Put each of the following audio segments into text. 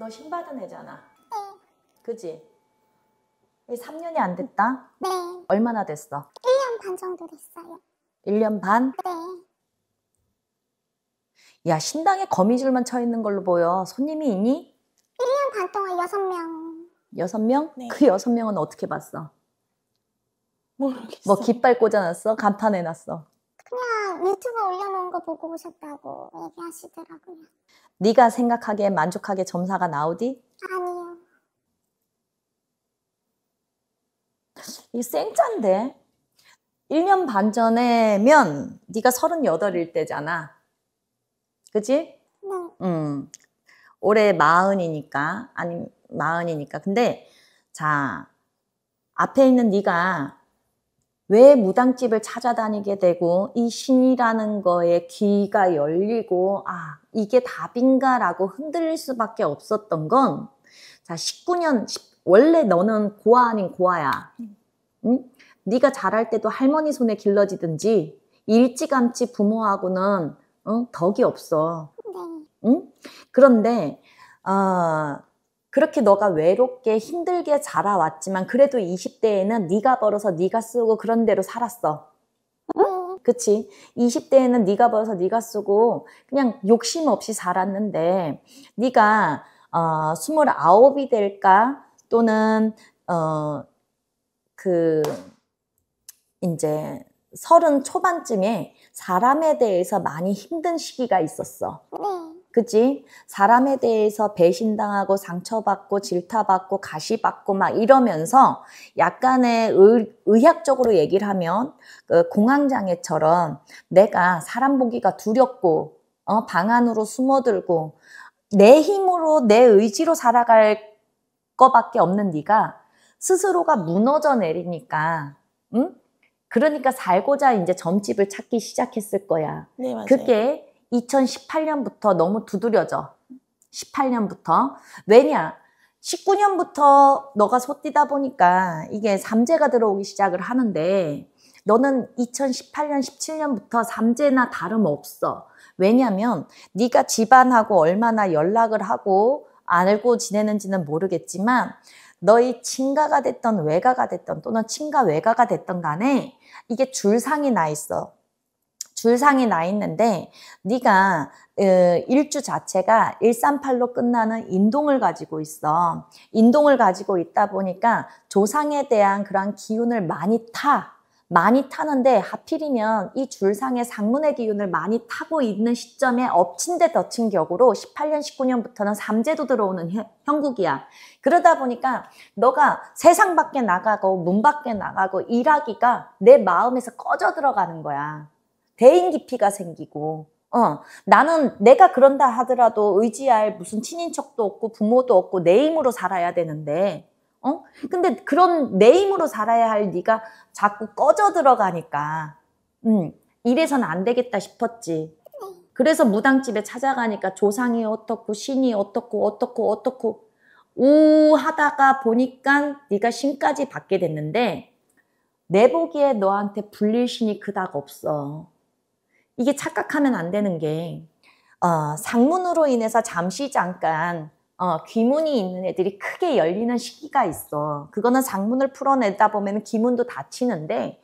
너 신받은 애잖아. 네. 그지? 3년이 안 됐다? 네. 얼마나 됐어? 1년 반 정도 됐어요. 1년 반? 네. 야, 신당에 거미줄만 쳐 있는 걸로 보여. 손님이 있니? 1년 반 동안 6명. 6명? 네. 그 6명은 어떻게 봤어? 모르겠어. 뭐 깃발 꽂아놨어? 간판해 놨어? 유튜브 올려놓은 거 보고 오셨다고 얘기하시더라고요. 네가 생각하기에 만족하게 점사가 나오디? 아니요. 이게 쌩짠데? 1년 반 전에면 네가 38일 때잖아. 그지? 네. 음. 올해 마흔이니까 아니 마흔이니까 근데 자 앞에 있는 네가 왜 무당집을 찾아다니게 되고 이 신이라는 거에 귀가 열리고 아 이게 답인가라고 흔들릴 수밖에 없었던 건 자 19년 원래 너는 고아 아닌 고아야. 응? 네가 자랄 때도 할머니 손에 길러지든지 일찌감치 부모하고는 응? 덕이 없어. 네. 응? 그런데 어, 그렇게 너가 외롭게 힘들게 자라왔지만 그래도 20대에는 네가 벌어서 네가 쓰고 그런 대로 살았어. 그치? 20대에는 네가 벌어서 네가 쓰고 그냥 욕심 없이 살았는데 네가 어, 29이 될까 또는 어, 그 이제 서른 초반쯤에 사람에 대해서 많이 힘든 시기가 있었어. 네. 그지? 사람에 대해서 배신당하고 상처받고 질타받고 가시받고 막 이러면서 약간의 의, 학적으로 얘기를 하면 그 공황장애처럼 내가 사람 보기가 두렵고 어, 방 안으로 숨어들고 내 힘으로 내 의지로 살아갈 거밖에 없는 네가 스스로가 무너져 내리니까 응? 그러니까 살고자 이제 점집을 찾기 시작했을 거야. 네, 맞아요. 그게 2018년부터 너무 두드려져. 18년부터. 왜냐? 19년부터 너가 소띠다 보니까 이게 삼재가 들어오기 시작을 하는데 너는 2018년, 17년부터 삼재나 다름없어. 왜냐면 네가 집안하고 얼마나 연락을 하고 알고 지내는지는 모르겠지만 너희 친가가 됐던 외가가 됐던 또는 친가 외가가 됐던 간에 이게 줄상이 나 있어. 줄상이 나 있는데 네가 일주 자체가 138로 끝나는 인동을 가지고 있어. 인동을 가지고 있다 보니까 조상에 대한 그런 기운을 많이 타. 많이 타는데 하필이면 이 줄상의 상문의 기운을 많이 타고 있는 시점에 엎친 데 덮친 격으로 18년, 19년부터는 삼재도 들어오는 형국이야. 그러다 보니까 너가 세상 밖에 나가고 문 밖에 나가고 일하기가 내 마음에서 꺼져 들어가는 거야. 대인 기피가 생기고 어, 나는 내가 그런다 하더라도 의지할 무슨 친인척도 없고 부모도 없고 내 힘으로 살아야 되는데 어? 근데 그런 내 힘으로 살아야 할 네가 자꾸 꺼져 들어가니까 음, 이래선 안 되겠다 싶었지. 그래서 무당집에 찾아가니까 조상이 어떻고 신이 어떻고 어떻고 어떻고 우 하다가 보니까 네가 신까지 받게 됐는데 내 보기에 너한테 불릴 신이 그닥 없어. 이게 착각하면 안 되는 게 어, 상문으로 인해서 잠시 잠깐 어, 귀문이 있는 애들이 크게 열리는 시기가 있어. 그거는 상문을 풀어내다 보면 귀문도 닫히는데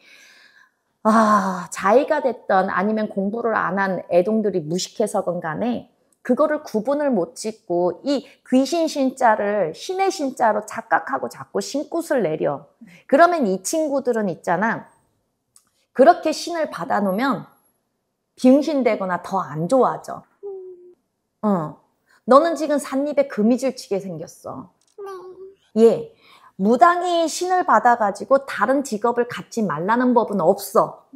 아, 자의가 됐던 아니면 공부를 안 한 애동들이 무식해서건 간에 그거를 구분을 못 짓고 이 귀신 신자를 신의 신자로 착각하고 자꾸 신꽃을 내려. 그러면 이 친구들은 있잖아. 그렇게 신을 받아놓으면 병신되거나더안 좋아져. 음. 어. 너는 지금 산입에 금이 줄치게 생겼어. 네. 예. 무당이 신을 받아가지고 다른 직업을 갖지 말라는 법은 없어.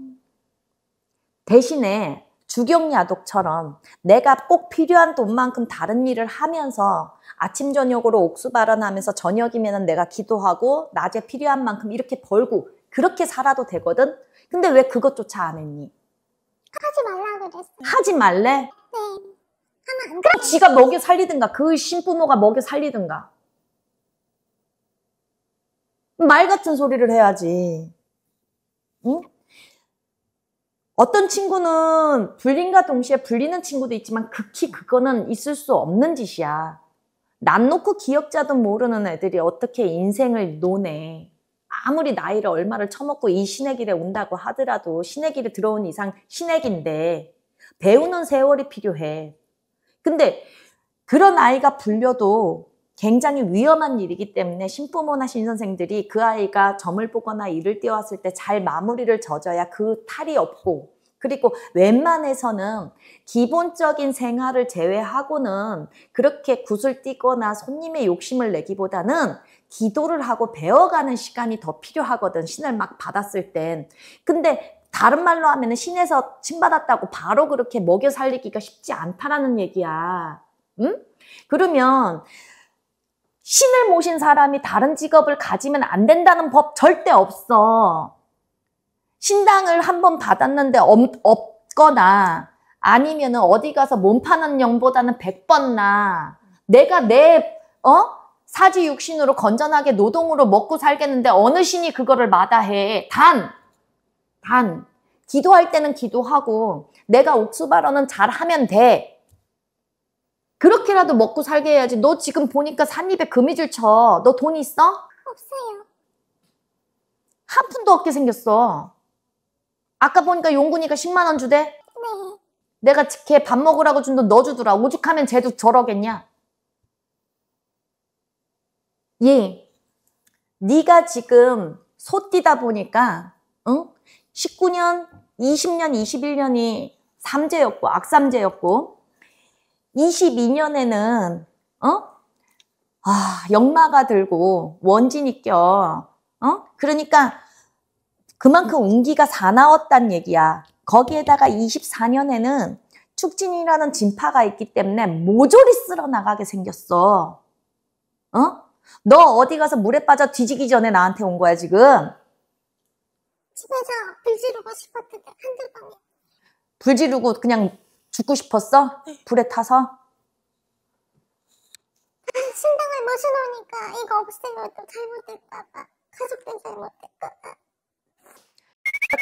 대신에 주경야독처럼 내가 꼭 필요한 돈만큼 다른 일을 하면서 아침 저녁으로 옥수발언하면서 저녁이면 내가 기도하고 낮에 필요한 만큼 이렇게 벌고 그렇게 살아도 되거든. 근데 왜 그것조차 안 했니? 하지 말라고 그랬어요. 하지 말래? 네. 하면 안 그럼 지가 먹여 살리든가 그 신부모가 먹여 살리든가 말 같은 소리를 해야지. 응? 어떤 친구는 불린과 동시에 불리는 친구도 있지만 극히 그거는 있을 수 없는 짓이야. 남 놓고 기억자도 모르는 애들이 어떻게 인생을 노네. 아무리 나이를 얼마를 처먹고 이 신의 길에 온다고 하더라도 신의 길에 들어온 이상 신의 길인데 배우는 세월이 필요해. 근데 그런 아이가 불려도 굉장히 위험한 일이기 때문에 신부모나 신선생들이 그 아이가 점을 보거나 일을 띄웠을 때 잘 마무리를 져줘야그 탈이 없고 그리고 웬만해서는 기본적인 생활을 제외하고는 그렇게 구슬 뛰거나 손님의 욕심을 내기보다는 기도를 하고 배워가는 시간이 더 필요하거든. 신을 막 받았을 땐. 근데 다른 말로 하면 신에서 침받았다고 바로 그렇게 먹여 살리기가 쉽지 않다라는 얘기야. 응? 그러면 신을 모신 사람이 다른 직업을 가지면 안 된다는 법 절대 없어. 신당을 한 번 받았는데 없, 없거나 아니면 어디 가서 몸 파는 영보다는 100번 나. 내가 내, 어? 사지 육신으로 건전하게 노동으로 먹고 살겠는데 어느 신이 그거를 마다해. 단, 단, 기도할 때는 기도하고 내가 옥수발언은 잘하면 돼. 그렇게라도 먹고 살게 해야지. 너 지금 보니까 산입에 금이줄 쳐. 너 돈 있어? 없어요. 한 푼도 없게 생겼어. 아까 보니까 용군이가 10만 원 주대? 네. 내가 걔 밥 먹으라고 준 돈 너 주더라. 오죽하면 쟤도 저러겠냐? 예. 네가 지금 소띠다 보니까 응? 19년, 20년, 21년이 삼재였고 악삼재였고 22년에는 어? 아, 역마가 들고 원진이 껴. 어? 그러니까 그만큼 운기가 사나웠단 얘기야. 거기에다가 24년에는 축진이라는 진파가 있기 때문에 모조리 쓸어 나가게 생겼어. 어? 너 어디 가서 물에 빠져 뒤지기 전에 나한테 온 거야, 지금. 집에서 불 지르고 싶었는데 한글방에. 불 지르고 그냥 죽고 싶었어? 네. 불에 타서? 아, 신당을 모셔놓으니까 이거 없애면 또 잘못될까봐. 가족들 잘못될까봐.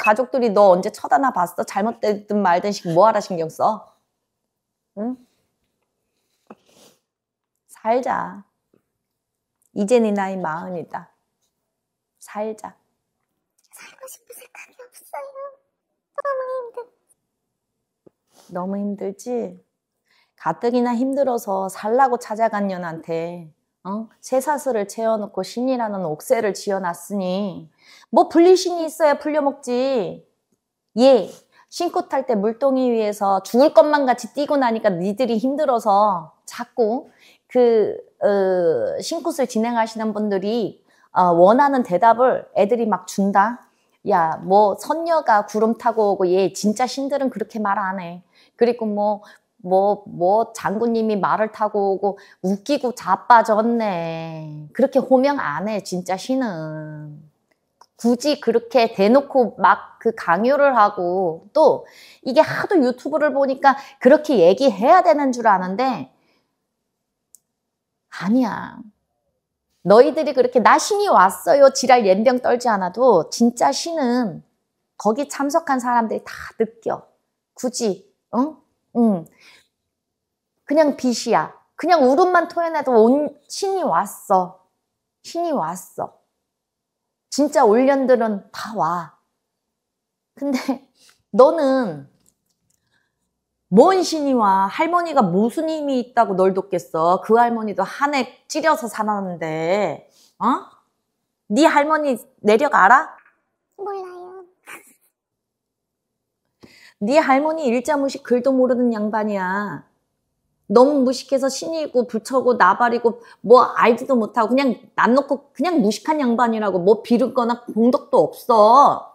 가족들이 너 언제 쳐다나 봤어? 잘못됐든 말든 뭐하라 신경 써? 응? 살자. 이제 네 나이 마흔이다. 살자. 살고 싶은 생각이 없어요. 너무 힘들. 너무 힘들지? 가뜩이나 힘들어서 살라고 찾아간 년한테 어? 새사슬을 채워놓고 신이라는 옥새를 지어놨으니 뭐 분리신이 있어야 풀려먹지. 예, 신고 탈 때 물동이 위에서 죽을 것만 같이 뛰고 나니까 니들이 힘들어서 자꾸 그 어, 신굿을 진행하시는 분들이 어, 원하는 대답을 애들이 막 준다. 야, 뭐 선녀가 구름 타고 오고 얘 진짜 신들은 그렇게 말 안 해. 그리고 뭐 뭐, 뭐, 장군님이 말을 타고 오고 웃기고 자빠졌네. 그렇게 호명 안 해, 진짜 신은. 굳이 그렇게 대놓고 막 그 강요를 하고 또 이게 하도 유튜브를 보니까 그렇게 얘기해야 되는 줄 아는데 아니야. 너희들이 그렇게 나 신이 왔어요 지랄 연병 떨지 않아도 진짜 신은 거기 참석한 사람들이 다 느껴. 굳이 응? 응. 그냥 빛이야. 그냥 울음만 토해내도 온 신이 왔어. 신이 왔어. 진짜 올년들은 다 와. 근데 너는 뭔 신이와 할머니가 무슨 힘이 있다고 널 돕겠어. 그 할머니도 한해 찌려서 살았는데 어? 네 할머니 내력 알아? 몰라요. 네 할머니 일자 무식 글도 모르는 양반이야. 너무 무식해서 신이고 부처고 나발이고 뭐 알지도 못하고 그냥 난 놓고 그냥 무식한 양반이라고 뭐 비르거나 공덕도 없어.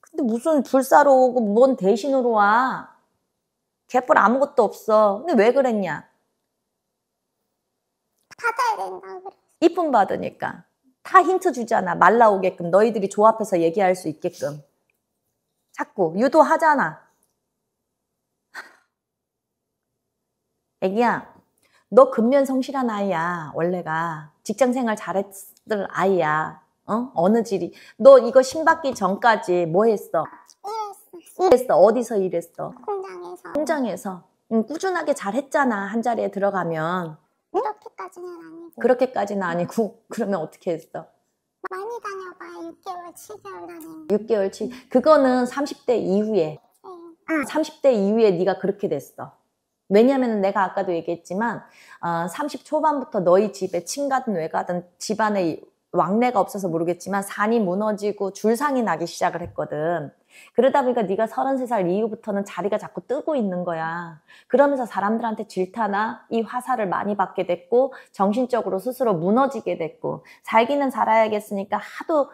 근데 무슨 불사로 오고 뭔 대신으로 와. 갯벌 아무것도 없어. 근데 왜 그랬냐? 받아야 된다. 이쁨 받으니까. 다 힌트 주잖아. 말 나오게끔. 너희들이 조합해서 얘기할 수 있게끔. 자꾸 유도하잖아. 애기야, 너 근면 성실한 아이야, 원래가. 직장 생활 잘했을 아이야. 어? 어느 질이. 너 이거 신받기 전까지 뭐 했어? 일했어. 일했어. 어디서 일했어? 공장. 현장에서 음, 꾸준하게 잘했잖아 한 자리에 들어가면 그렇게까지는 아니고 그렇게까지는 아니고 그러면 어떻게 했어? 많이 다녀봐 6개월 7개월 다니 6개월 7 그거는 30대 이후에 30대 아. 이후에 네가 그렇게 됐어 왜냐면 내가 아까도 얘기했지만 어, 30 초반부터 너희 집에 친가든 외가든 집안의 왕래가 없어서 모르겠지만 산이 무너지고 줄상이 나기 시작을 했거든. 그러다 보니까 네가 33살 이후부터는 자리가 자꾸 뜨고 있는 거야. 그러면서 사람들한테 질타나 이 화살을 많이 받게 됐고 정신적으로 스스로 무너지게 됐고 살기는 살아야겠으니까 하도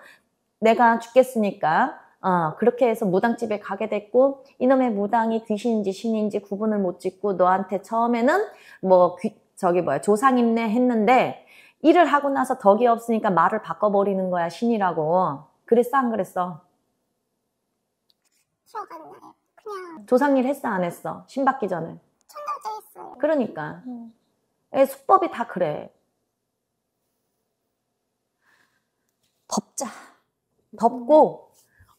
내가 죽겠으니까 어, 그렇게 해서 무당집에 가게 됐고 이놈의 무당이 귀신인지 신인지 구분을 못 짓고 너한테 처음에는 뭐 귀, 저기 뭐야 조상입내 했는데 일을 하고 나서 덕이 없으니까 말을 바꿔버리는 거야, 신이라고. 그랬어, 안 그랬어? 기억 안 나요. 그냥. 조상일 했어, 안 했어? 신 받기 전에. 천도제 했어요. 그러니까. 음. 애 예, 수법이 다 그래. 덥자. 덥고, 음.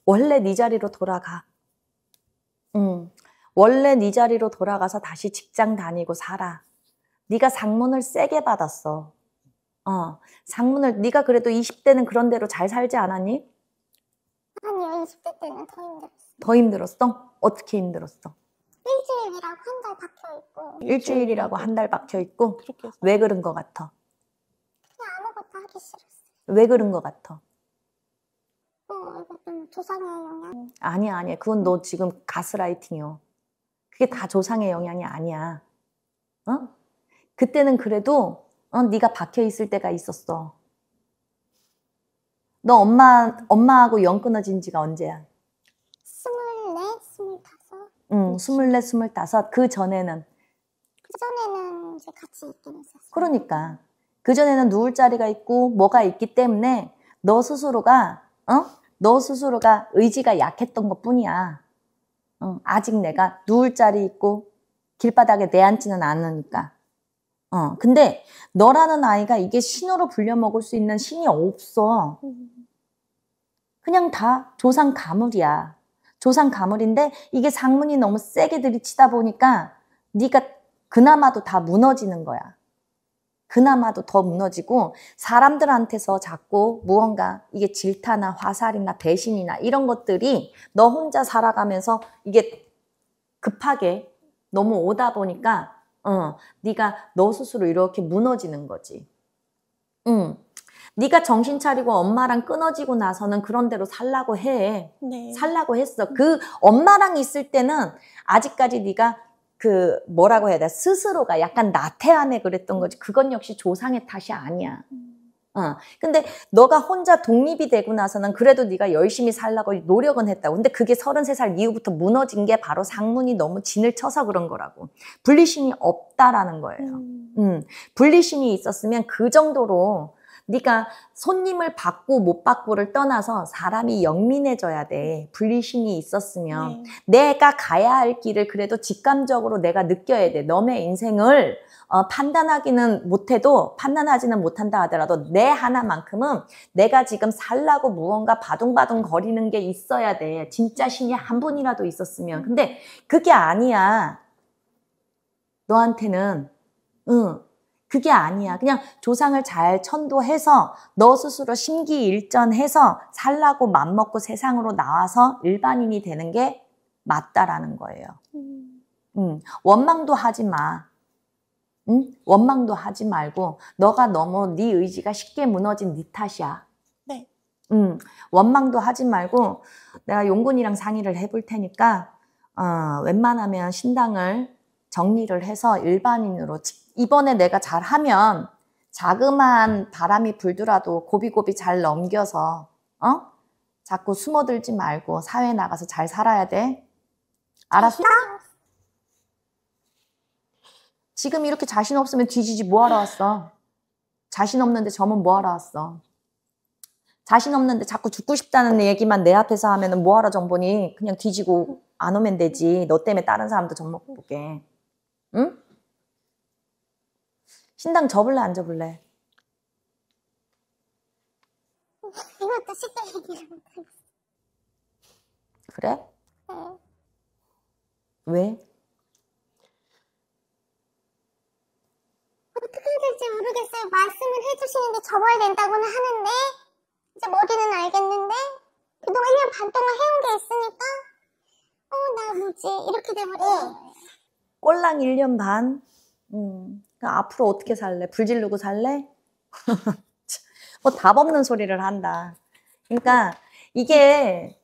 원래 네 자리로 돌아가. 음. 원래 네 자리로 돌아가서 다시 직장 다니고 살아. 네가 상문을 세게 받았어. 어, 상문을 네가 그래도 20대는 그런 대로 잘 살지 않았니? 아니요, 20대 때는 더 힘들었어. 더 힘들었어? 어떻게 힘들었어? 일주일이라고 한 달 박혀 있고. 일주일이라고 한 달 박혀 있고. 왜 그런 것 같아? 그냥 아무것도 하기 싫었어. 왜 그런 것 같아? 어, 조상의 영향. 아니야, 아니야. 그건 너 지금 가스라이팅이요. 그게 다 조상의 영향이 아니야. 어? 그때는 그래도 어, 네가 박혀 있을 때가 있었어. 너 엄마 엄마하고 연 끊어진 지가 언제야? 스물네, 스물다섯. 응, 스물네, 스물다섯. 그 전에는 그 전에는 이제 같이 있긴 했었어. 그러니까 그 전에는 누울 자리가 있고 뭐가 있기 때문에 너 스스로가 어? 너 스스로가 의지가 약했던 것 뿐이야. 어, 아직 내가 누울 자리 있고 길바닥에 내앉지는 않으니까. 어, 근데 너라는 아이가 이게 신으로 불려먹을 수 있는 신이 없어. 그냥 다 조상 가물이야. 조상 가물인데 이게 상문이 너무 세게 들이치다 보니까 네가 그나마도 다 무너지는 거야. 그나마도 더 무너지고 사람들한테서 자꾸 무언가 이게 질타나 화살이나 배신이나 이런 것들이 너 혼자 살아가면서 이게 급하게 너무 오다 보니까 어, 네가 너 스스로 이렇게 무너지는 거지. 응. 네가 정신 차리고 엄마랑 끊어지고 나서는 그런 대로 살라고 해. 네. 살라고 했어. 그 엄마랑 있을 때는 아직까지 네가 그 뭐라고 해야 돼? 스스로가 약간 나태함에 그랬던 거지. 그건 역시 조상의 탓이 아니야. 음. 어, 근데 너가 혼자 독립이 되고 나서는 그래도 네가 열심히 살라고 노력은 했다. 고 근데 그게 33살 이후부터 무너진 게 바로 상문이 너무 진을 쳐서 그런 거라고. 분리심이 없다라는 거예요. 음. 음. 분리심이 있었으면 그 정도로 네가 손님을 받고 못 받고를 떠나서 사람이 영민해져야 돼. 분리심이 있었으면 네. 내가 가야 할 길을 그래도 직감적으로 내가 느껴야 돼. 너의 인생을 어, 판단하기는 못해도 판단하지는 못한다 하더라도 내 하나만큼은 내가 지금 살라고 무언가 바둥바둥 거리는 게 있어야 돼. 진짜 신이 한 분이라도 있었으면. 근데 그게 아니야. 너한테는 응 그게 아니야. 그냥 조상을 잘 천도해서 너 스스로 심기일전해서 살라고 맘먹고 세상으로 나와서 일반인이 되는 게 맞다라는 거예요. 음. 음. 원망도 하지 마. 응? 원망도 하지 말고 너가 너무 네 의지가 쉽게 무너진 네 탓이야. 네. 음. 원망도 하지 말고 내가 용군이랑 상의를 해볼 테니까 어, 웬만하면 신당을 정리를 해서 일반인으로 직 이번에 내가 잘하면 자그마한 바람이 불더라도 고비고비 잘 넘겨서 어? 자꾸 숨어들지 말고 사회에 나가서 잘 살아야 돼. 알았어? 지금 이렇게 자신 없으면 뒤지지 뭐하러 왔어? 자신 없는데 저은 뭐하러 왔어? 자신 없는데 자꾸 죽고 싶다는 얘기만 내 앞에서 하면 뭐하러 정보니? 그냥 뒤지고 안 오면 되지. 너 때문에 다른 사람도 젖먹고 보게 응? 신당 접을래 안 접을래? 이것도 쉽게 얘기를 하겠 그래? 네. 왜? 어떻게 해야 될지 모르겠어요. 말씀을 해주시는데 접어야 된다고는 하는데 이제 머리는 알겠는데 그동안 1년 반 동안 해온 게 있으니까 어나 뭐지 이렇게 되버려 꼴랑 1년 반? 음. 그러니까 앞으로 어떻게 살래? 불 지르고 살래? 뭐 답 없는 소리를 한다. 그러니까 이게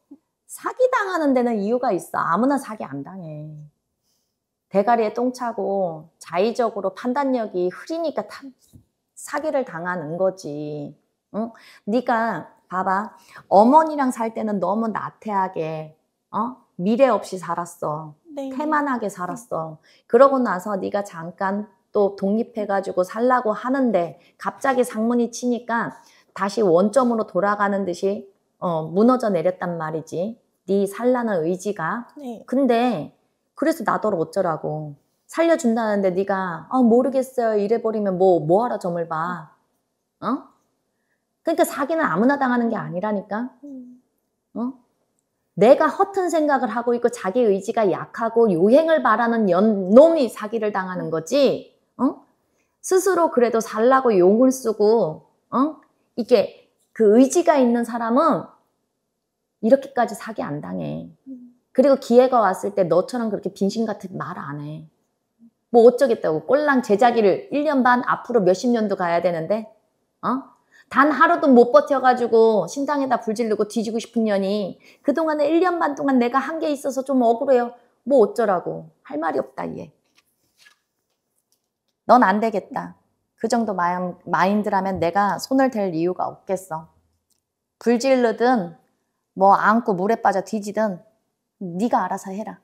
사기 당하는 데는 이유가 있어. 아무나 사기 안 당해. 대가리에 똥 차고 자의적으로 판단력이 흐리니까 타, 사기를 당하는 거지. 응? 네가 봐봐. 어머니랑 살 때는 너무 나태하게 어? 미래 없이 살았어. 네. 태만하게 살았어. 네. 그러고 나서 네가 잠깐 또 독립해가지고 살라고 하는데 갑자기 상문이 치니까 다시 원점으로 돌아가는 듯이 어, 무너져 내렸단 말이지. 네 살라는 의지가. 네. 근데 그래서 나더러 어쩌라고. 살려준다는데 네가 어, 모르겠어요 이래버리면 뭐 뭐하러 점을 봐. 어? 그러니까 사기는 아무나 당하는 게 아니라니까. 음. 어? 내가 허튼 생각을 하고 있고 자기 의지가 약하고 요행을 바라는 연, 놈이 사기를 당하는 음. 거지. 어? 스스로 그래도 살라고 용을 쓰고, 어? 이게 그 의지가 있는 사람은 이렇게까지 사기 안 당해. 그리고 기회가 왔을 때 너처럼 그렇게 빈신 같은 말 안 해. 뭐 어쩌겠다고. 꼴랑 제자기를 1년 반 앞으로 몇십 년도 가야 되는데, 어? 단 하루도 못 버텨가지고 신장에다 불지르고 뒤지고 싶은 년이 그동안에 1년 반 동안 내가 한 게 있어서 좀 억울해요. 뭐 어쩌라고. 할 말이 없다, 얘. 넌안 되겠다. 그 정도 마인드라면 내가 손을 댈 이유가 없겠어. 불질르든 뭐 안고 물에 빠져 뒤지든 네가 알아서 해라.